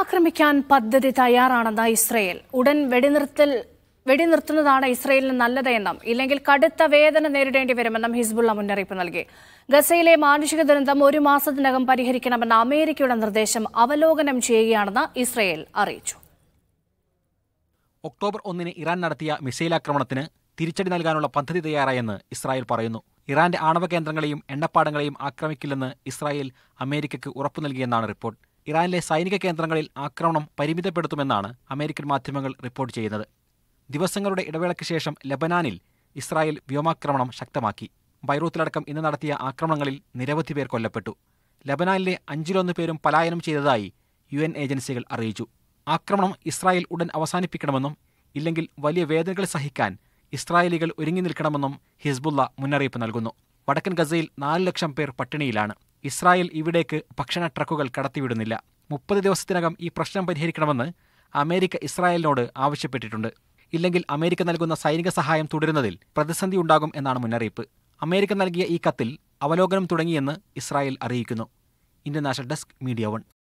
ആക്രമിക്കാൻ പദ്ധതി തയ്യാറാണെന്ന് ഇസ്രയേൽ ഉടൻ വെടിനിർത്തൽ വെടിനിർത്തുന്നതാണ് ഇസ്രയേലിന് നല്ലതെന്നും ഇല്ലെങ്കിൽ കടുത്ത വേദന നേരിടേണ്ടി വരുമെന്നും ഹിസ്ബുള്ള മുന്നറിയിപ്പ് നൽകി ഗസയിലെ മാനുഷിക ദുരന്തം ഒരു മാസത്തിനകം പരിഹരിക്കണമെന്ന അമേരിക്കയുടെ നിർദ്ദേശം അവലോകനം ചെയ്യുകയാണെന്ന് ഇസ്രയേൽ അറിയിച്ചു ഒക്ടോബർ ഒന്നിന് ഇറാൻ നടത്തിയ മിസൈൽ ആക്രമണത്തിന് തിരിച്ചടി നൽകാനുള്ള പദ്ധതി തയ്യാറായെന്ന് ഇസ്രായേൽ പറയുന്നു ഇറാന്റെ ആണവ കേന്ദ്രങ്ങളെയും എണ്ണപ്പാടങ്ങളെയും ആക്രമിക്കില്ലെന്ന് ഇസ്രായേൽ അമേരിക്കയ്ക്ക് ഉറപ്പു നൽകിയെന്നാണ് റിപ്പോർട്ട് ഇറാനിലെ സൈനിക കേന്ദ്രങ്ങളിൽ ആക്രമണം പരിമിതപ്പെടുത്തുമെന്നാണ് അമേരിക്കൻ മാധ്യമങ്ങൾ റിപ്പോർട്ട് ചെയ്യുന്നത് ദിവസങ്ങളുടെ ഇടവേളയ്ക്ക് ശേഷം ലബനാനിൽ ഇസ്രായേൽ വ്യോമാക്രമണം ശക്തമാക്കി ബൈറൂത്തിലടക്കം ഇന്ന് നടത്തിയ ആക്രമണങ്ങളിൽ നിരവധി പേർ കൊല്ലപ്പെട്ടു ലബനാനിലെ അഞ്ചിലൊന്ന് പേരും പലായനം ചെയ്തതായി യു എൻ ഏജൻസികൾ അറിയിച്ചു ആക്രമണം ഇസ്രായേൽ ഉടൻ അവസാനിപ്പിക്കണമെന്നും ഇല്ലെങ്കിൽ വലിയ വേദനകൾ സഹിക്കാൻ ഇസ്രായേലികൾ ഒരുങ്ങി നിൽക്കണമെന്നും ഹിസ്ബുള്ള മുന്നറിയിപ്പ് നൽകുന്നു വടക്കൻ ഗസയിൽ നാല് ലക്ഷം പേർ പട്ടിണിയിലാണ് ഇസ്രായേൽ ഇവിടേക്ക് ഭക്ഷണ ട്രക്കുകൾ കടത്തിവിടുന്നില്ല മുപ്പത് ദിവസത്തിനകം ഈ പ്രശ്നം പരിഹരിക്കണമെന്ന് അമേരിക്ക ഇസ്രായേലിനോട് ആവശ്യപ്പെട്ടിട്ടുണ്ട് ഇല്ലെങ്കിൽ അമേരിക്ക നൽകുന്ന സൈനിക സഹായം തുടരുന്നതിൽ പ്രതിസന്ധി ഉണ്ടാകും എന്നാണ് മുന്നറിയിപ്പ് അമേരിക്ക നൽകിയ ഈ കത്തിൽ അവലോകനം തുടങ്ങിയെന്ന് ഇസ്രായേൽ അറിയിക്കുന്നു Indian national desk Media one